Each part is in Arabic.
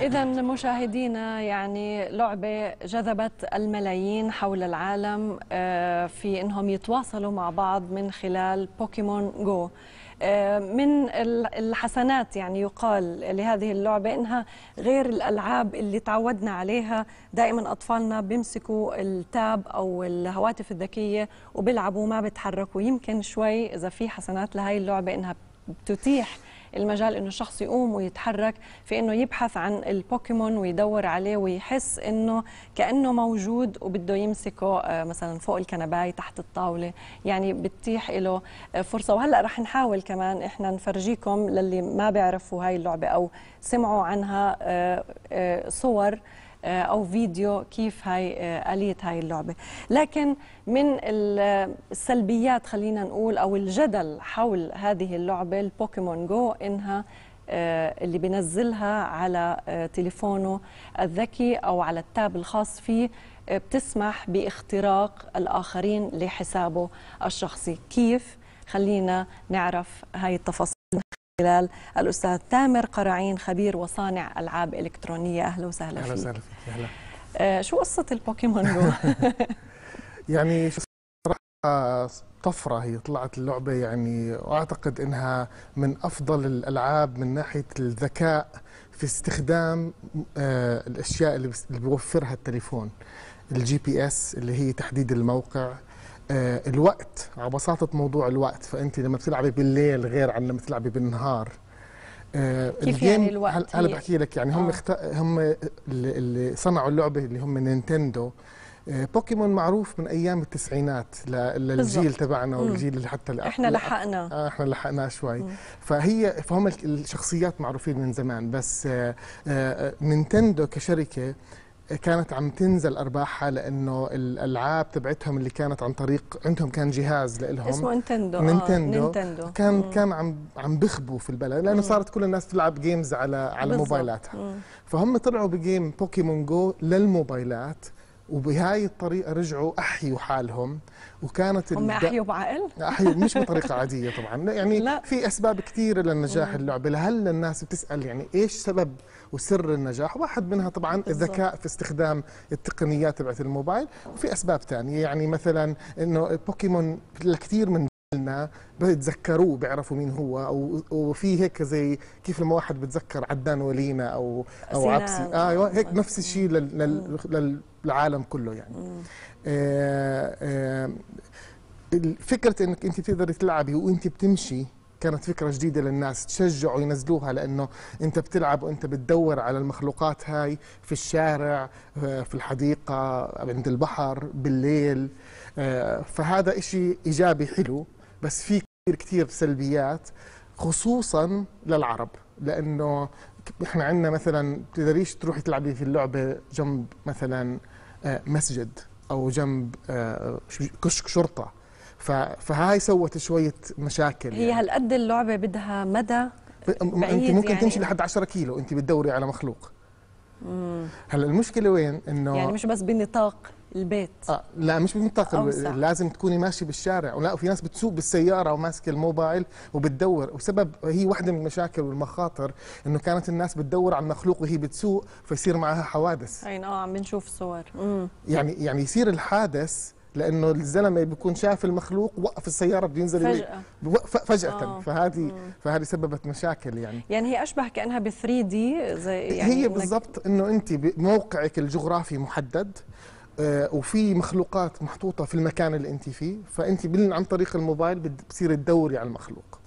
إذا مشاهدينا يعني لعبة جذبت الملايين حول العالم آه، في أنهم يتواصلوا مع بعض من خلال بوكيمون جو آه، من الحسنات يعني يقال لهذه اللعبة إنها غير الألعاب اللي تعودنا عليها دائما أطفالنا بيمسكوا التاب أو الهواتف الذكية وبيلعبوا ما بيتحركوا يمكن شوي إذا في حسنات لهذه اللعبة إنها بتتيح المجال انه الشخص يقوم ويتحرك في انه يبحث عن البوكيمون ويدور عليه ويحس انه كانه موجود وبده يمسكه آه، مثلا فوق الكنبايه تحت الطاوله يعني بتتيح له آه، فرصه وهلا رح نحاول كمان احنا نفرجيكم للي ما بيعرفوا هاي اللعبه او سمعوا عنها آه، صور آه، او فيديو كيف هاي آه، اليه هاي اللعبه لكن من السلبيات خلينا نقول او الجدل حول هذه اللعبه البوكيمون جو انها آه، اللي بنزلها على تليفونه الذكي او على التاب الخاص فيه بتسمح باختراق الاخرين لحسابه الشخصي كيف خلينا نعرف هاي التفاصيل خلال الاستاذ تامر قرعين خبير وصانع العاب الكترونيه اهلا وسهلا فيك اهلا وسهلا فيك اهلا آه، شو قصه البوكيمون جو؟ يعني صراحه طفره هي طلعت اللعبه يعني واعتقد انها من افضل الالعاب من ناحيه الذكاء في استخدام آه، الاشياء اللي بيوفرها التليفون الجي بي اس اللي هي تحديد الموقع آه، الوقت على بساطه موضوع الوقت فانت لما بتلعبي بالليل غير عن لما بتلعبي بالنهار آه، كيف يعني الوقت أنا بحكي لك يعني هم آه. هم اللي صنعوا اللعبه اللي هم نينتندو آه، بوكيمون معروف من ايام التسعينات للجيل تبعنا والجيل اللي حتى اللي احنا لحقنا احنا لحقناه شوي مم. فهي فهم الشخصيات معروفين من زمان بس نينتندو كشركه كانت عم تنزل ارباحها لانه الالعاب تبعتهم اللي كانت عن طريق عندهم كان جهاز لهم اسمه نينتندو آه، نينتندو, كان مم. كان عم عم بخبوا في البلد لانه مم. صارت كل الناس تلعب جيمز على على بالزبط. موبايلاتها مم. فهم طلعوا بجيم بوكيمون جو للموبايلات وبهاي الطريقة رجعوا أحيوا حالهم وكانت هم أحيوا بعقل؟ أحيوا مش بطريقة عادية طبعا يعني لا. في أسباب كثيرة للنجاح اللعبة لهلا الناس بتسأل يعني إيش سبب وسر النجاح واحد منها طبعا بالزبط. الذكاء في استخدام التقنيات تبعت الموبايل وفي أسباب ثانية يعني مثلا أنه بوكيمون لكثير من لنا بيتذكروه بيعرفوا مين هو او وفي هيك زي كيف لما واحد بتذكر عدان ولينا او او عبسي ايوه آه هيك نفس الشيء للعالم كله يعني آه، آه، فكره انك انت تقدري تلعبي وانت بتمشي كانت فكرة جديدة للناس تشجعوا ينزلوها لأنه أنت بتلعب وأنت بتدور على المخلوقات هاي في الشارع آه، في الحديقة عند البحر بالليل فهذا إشي إيجابي حلو بس في كثير كثير سلبيات خصوصا للعرب لانه احنا عندنا مثلا بتقدريش تروحي تلعبي في اللعبه جنب مثلا آه، مسجد او جنب آه، كشك شرطه فهاي سوت شويه مشاكل هي يعني. هالقد اللعبه بدها مدى انت ممكن يعني تمشي لحد 10 كيلو انت بتدوري على مخلوق هلا المشكله وين انه يعني مش بس بنطاق البيت آه لا مش بمنطقة لازم تكوني ماشي بالشارع ولا في ناس بتسوق بالسيارة وماسك الموبايل وبتدور وسبب هي واحدة من المشاكل والمخاطر انه كانت الناس بتدور على المخلوق وهي بتسوق فيصير معها حوادث اي اه عم بنشوف صور يعني يعني يصير الحادث لانه الزلمه بيكون شاف المخلوق وقف السياره بده ينزل فجاه فجاه آه. فهذه فهذه سببت مشاكل يعني يعني هي اشبه كانها ب 3 دي زي يعني هي بالضبط انه انت بموقعك الجغرافي محدد آه، وفي مخلوقات محطوطه في المكان اللي انت فيه فانت عن طريق الموبايل بتصير تدوري على المخلوق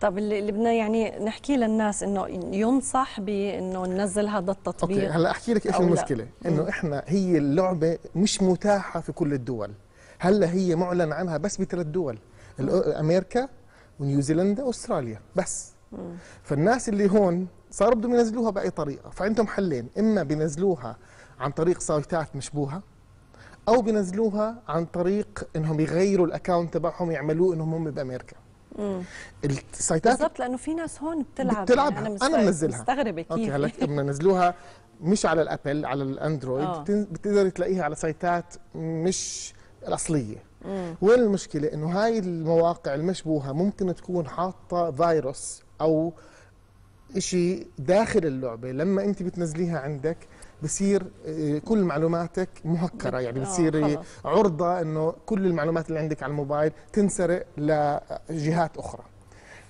طب اللي بدنا يعني نحكي للناس انه ينصح بانه ننزل هذا التطبيق اوكي هلا احكي لك ايش المشكله انه احنا هي اللعبه مش متاحه في كل الدول هلا هي معلن عنها بس بثلاث دول امريكا ونيوزيلندا واستراليا بس فالناس اللي هون صاروا بدهم ينزلوها باي طريقه فعندهم حلين اما بينزلوها عن طريق سايتات مشبوهه او بينزلوها عن طريق انهم يغيروا الاكونت تبعهم يعملوه انهم هم بامريكا السايتات بالضبط لانه في ناس هون بتلعب بتلعبها يعني انا, أنا منزلها مستغربه كيف اوكي هلا بدنا نزلوها مش على الابل على الاندرويد آه. بتقدر تلاقيها على سايتات مش الاصليه مم. وين المشكله انه هاي المواقع المشبوهه ممكن تكون حاطه فيروس او شيء داخل اللعبه لما انت بتنزليها عندك بصير آه، كل معلوماتك مهكره يعني آه، بتصير عرضه انه كل المعلومات اللي عندك على الموبايل تنسرق لجهات اخرى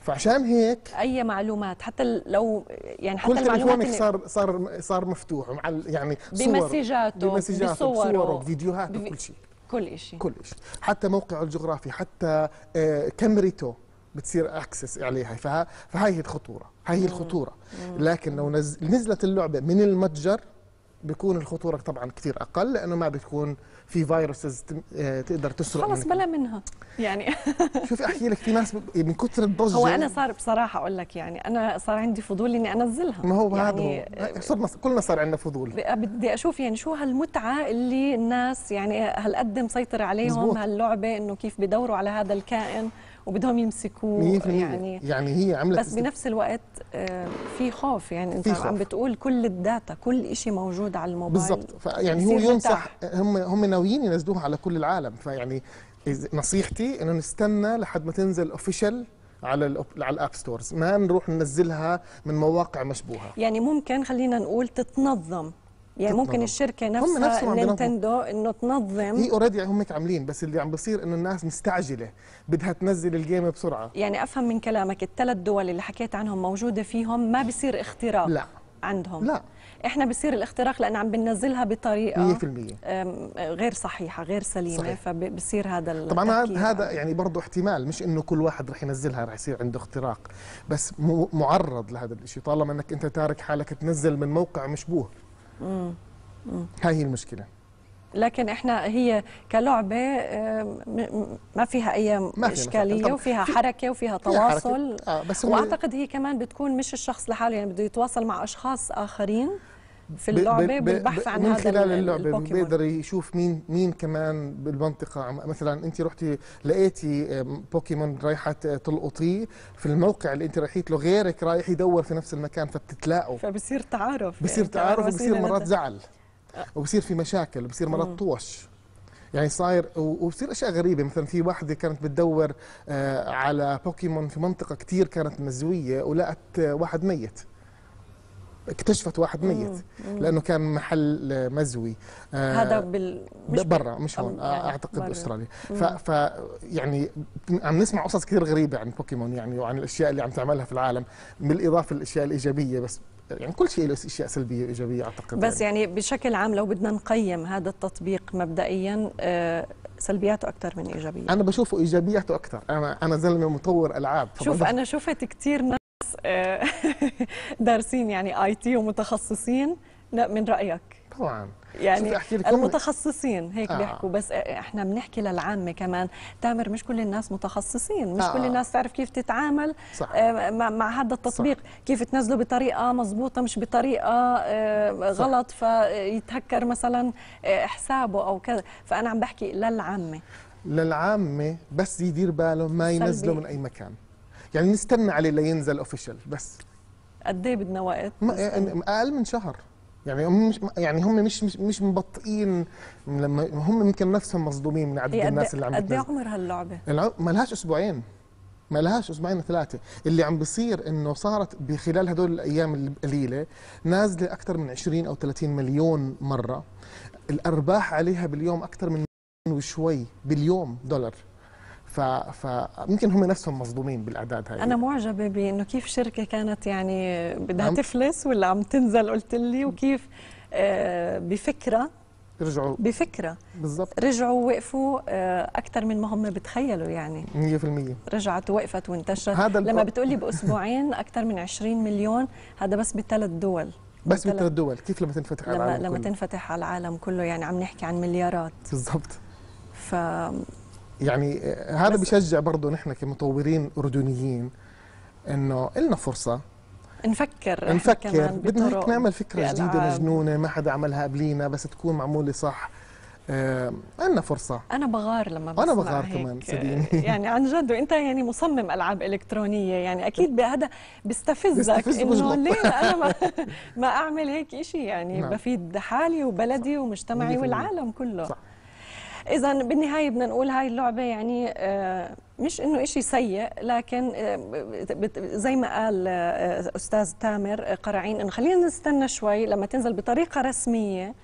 فعشان هيك اي معلومات حتى لو يعني حتى كل تليفونك صار صار صار مفتوح مع يعني بمسجاته بمسجاته بصوره بفيديوهاته بكل شيء كل شيء كل شيء حتى موقعه الجغرافي حتى آه، كاميرته بتصير اكسس عليها فهاي هي الخطوره هاي هي الخطوره لكن لو نزلت اللعبه من المتجر بيكون الخطوره طبعا كثير اقل لانه ما بتكون في فيروسز آه، تقدر تسرق خلص بلا منها يعني شوفي احكي لك في ناس من كثر الضجه هو انا صار بصراحه اقول لك يعني انا صار عندي فضول اني انزلها ما هو يعني هذا آه، صرنا كلنا صار عندنا فضول آه، بدي اشوف يعني شو هالمتعه اللي الناس يعني هالقد مسيطر عليهم هاللعبه انه كيف بدوروا على هذا الكائن وبدهم يمسكوه يعني يعني هي عملت بس بنفس الوقت آه، في خوف يعني انت عم بتقول كل الداتا كل شيء موجود على الموبايل بالضبط يعني هو ينصح هم هم ناويين ينزلوها على كل العالم فيعني نصيحتي انه نستنى لحد ما تنزل اوفيشال على على الاب ستورز ما نروح ننزلها من مواقع مشبوهه يعني ممكن خلينا نقول تتنظم يعني ممكن الشركه نفسها نينتندو انه تنظم هي اوريدي هم عاملين بس اللي عم بصير انه الناس مستعجله بدها تنزل الجيم بسرعه يعني افهم من كلامك الثلاث دول اللي حكيت عنهم موجوده فيهم ما بصير اختراق لا عندهم لا احنا بصير الاختراق لان عم بننزلها بطريقه 100% غير صحيحه غير سليمه صحيح. فبصير هذا طبعا هذا يعني برضه احتمال مش انه كل واحد رح ينزلها رح يصير عنده اختراق بس معرض لهذا الشيء طالما انك انت تارك حالك تنزل من موقع مشبوه هاي هي المشكله لكن احنا هي كلعبه آه، ما فيها اي ما فيها اشكاليه وفيها حركه وفيها تواصل حركة. آه بس واعتقد هي كمان بتكون مش الشخص لحاله يعني بده يتواصل مع اشخاص اخرين في اللعبه بالبحث عن من خلال هذا اللعبه بيقدر يشوف مين مين كمان بالمنطقه مثلا انت رحتي لقيتي بوكيمون رايحه تلقطيه في الموقع اللي انت رحيت له غيرك رايح يدور في نفس المكان فبتتلاقوا فبصير تعارف بصير يعني تعارف وبصير مرات زعل وبصير في مشاكل وبصير مرات طوش يعني صاير وبصير اشياء غريبه مثلا في واحده كانت بتدور آه، على بوكيمون في منطقه كثير كانت مزويه ولقت آه، واحد ميت اكتشفت واحد ميت لانه كان محل مزوي آه، هذا بال... مش برا مش هون آه، يعني اعتقد بره. استراليا ف... ف يعني عم نسمع قصص كثير غريبه عن بوكيمون يعني وعن الاشياء اللي عم تعملها في العالم بالاضافه للاشياء الايجابيه بس يعني كل شيء له اشياء سلبيه وايجابيه اعتقد بس يعني. يعني بشكل عام لو بدنا نقيم هذا التطبيق مبدئيا آه سلبياته اكثر من ايجابياته انا بشوفه ايجابياته اكثر انا انا زلمه مطور العاب شوف انا شفت كثير آه، دارسين يعني اي تي ومتخصصين لا من رايك طبعا يعني المتخصصين هيك آه. بيحكوا بس آه، احنا بنحكي للعامه كمان تامر مش كل الناس متخصصين مش آه. كل الناس تعرف كيف تتعامل صح. آه، مع هذا التطبيق صح. كيف تنزله بطريقه مضبوطه مش بطريقه غلط صح. فيتهكر مثلا حسابه او كذا فانا عم بحكي للعامه للعامه بس يدير باله ما ينزله من اي مكان يعني نستنى عليه لينزل اوفيشال بس قد ايه بدنا وقت؟ يعني اقل من شهر يعني مش يعني هم مش مش, مش مبطئين لما هم يمكن نفسهم مصدومين من عدد الناس اللي عم قد ايه عمر هاللعبه؟ ما لهاش اسبوعين ما لهاش اسبوعين ثلاثه اللي عم بيصير انه صارت بخلال هدول الايام القليله نازله اكثر من 20 او 30 مليون مره الارباح عليها باليوم اكثر من وشوي باليوم دولار فممكن هم نفسهم مصدومين بالاعداد هاي انا معجبه بانه كيف شركه كانت يعني بدها تفلس ولا عم تنزل قلت لي وكيف آه، بفكره رجعوا بفكره بالضبط رجعوا وقفوا اكثر آه، من ما هم بتخيلوا يعني 100% رجعت وقفت وانتشرت هذا لما بتقول لي باسبوعين اكثر من 20 مليون هذا بس بثلاث دول بس بثلاث دول كيف لما تنفتح على العالم لما كله؟ تنفتح على العالم كله يعني عم نحكي عن مليارات بالضبط ف يعني آه، هذا بيشجع برضه نحن كمطورين اردنيين انه النا فرصه نفكر نفكر بدنا هيك نعمل فكره جديده مجنونه ما حدا عملها قبلينا بس تكون معموله صح آه، عندنا فرصة أنا بغار لما بسمع أنا بغار هيك كمان صدقيني آه، يعني عن جد وأنت يعني مصمم ألعاب إلكترونية يعني أكيد هذا بيستفزك إنه ليه أنا ما, ما أعمل هيك شيء يعني نعم. بفيد حالي وبلدي صح. ومجتمعي والعالم كله صح. اذا بالنهايه بدنا نقول هاي اللعبه يعني آه، مش انه شيء سيء لكن آه، زي ما قال آه، استاذ تامر قرعين انه خلينا نستنى شوي لما تنزل بطريقه رسميه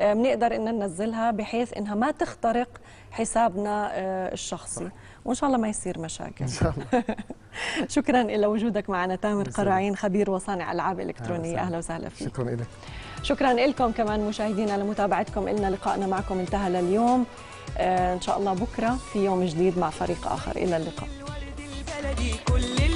بنقدر ان ننزلها بحيث انها ما تخترق حسابنا الشخصي وان شاء الله ما يصير مشاكل ان شاء الله شكرا إلى وجودك معنا تامر قرعين خبير وصانع ألعاب إلكترونية أهلا وسهلا فيك شكرا لك شكرا لكم كمان مشاهدينا لمتابعتكم لنا لقائنا معكم انتهى لليوم آه، إن شاء الله بكرة في يوم جديد مع فريق آخر إلى اللقاء